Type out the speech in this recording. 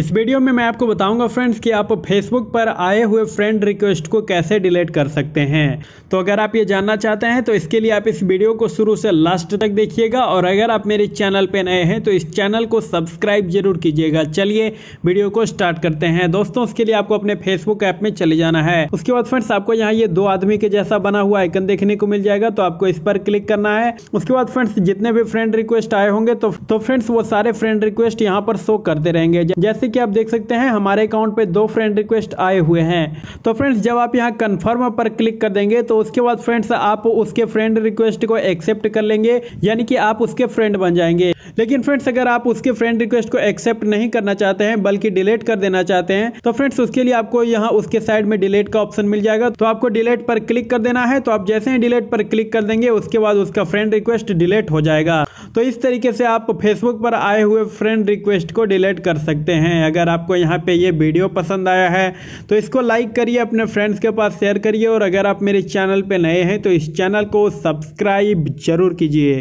इस वीडियो में मैं आपको बताऊंगा फ्रेंड्स कि आप फेसबुक पर आए हुए फ्रेंड रिक्वेस्ट को कैसे डिलीट कर सकते हैं तो अगर आप ये जानना चाहते हैं तो इसके लिए आप इस वीडियो को शुरू से लास्ट तक देखिएगा और अगर आप मेरे चैनल पर नए हैं तो इस चैनल को सब्सक्राइब जरूर कीजिएगा चलिए वीडियो को स्टार्ट करते हैं दोस्तों उसके लिए आपको अपने फेसबुक ऐप में चले जाना है उसके बाद फ्रेंड्स आपको यहाँ ये दो आदमी के जैसा बना हुआ आइकन देखने को मिल जाएगा तो आपको इस पर क्लिक करना है उसके बाद फ्रेंड्स जितने भी फ्रेंड रिक्वेस्ट आए होंगे तो फ्रेंड्स तो वो सारे फ्रेंड रिक्वेस्ट यहाँ पर शो करते रहेंगे जैसे कि आप देख सकते हैं हमारे अकाउंट पे दो फ्रेंड रिक्वेस्ट आए हुए हैं तो फ्रेंड्स जब आप यहाँ कन्फर्म पर क्लिक कर देंगे तो उसके बाद फ्रेंड्स आप उसके फ्रेंड रिक्वेस्ट को एक्सेप्ट कर लेंगे यानी कि आप उसके फ्रेंड बन जाएंगे लेकिन फ्रेंड्स अगर आप उसके फ्रेंड रिक्वेस्ट को एक्सेप्ट नहीं करना चाहते हैं बल्कि डिलीट कर देना चाहते हैं तो फ्रेंड्स उसके लिए आपको यहाँ उसके साइड में डिलीट का ऑप्शन मिल जाएगा तो आपको डिलीट पर क्लिक कर देना है तो आप जैसे ही डिलीट पर क्लिक कर देंगे उसके बाद उसका फ्रेंड रिक्वेस्ट डिलीट हो जाएगा तो इस तरीके से आप फेसबुक पर आए हुए फ्रेंड रिक्वेस्ट को डिलीट कर सकते हैं अगर आपको यहाँ पे ये वीडियो पसंद आया है तो इसको लाइक करिए अपने फ्रेंड्स के पास शेयर करिए और अगर आप मेरे चैनल पर नए हैं तो इस चैनल को सब्सक्राइब जरूर कीजिए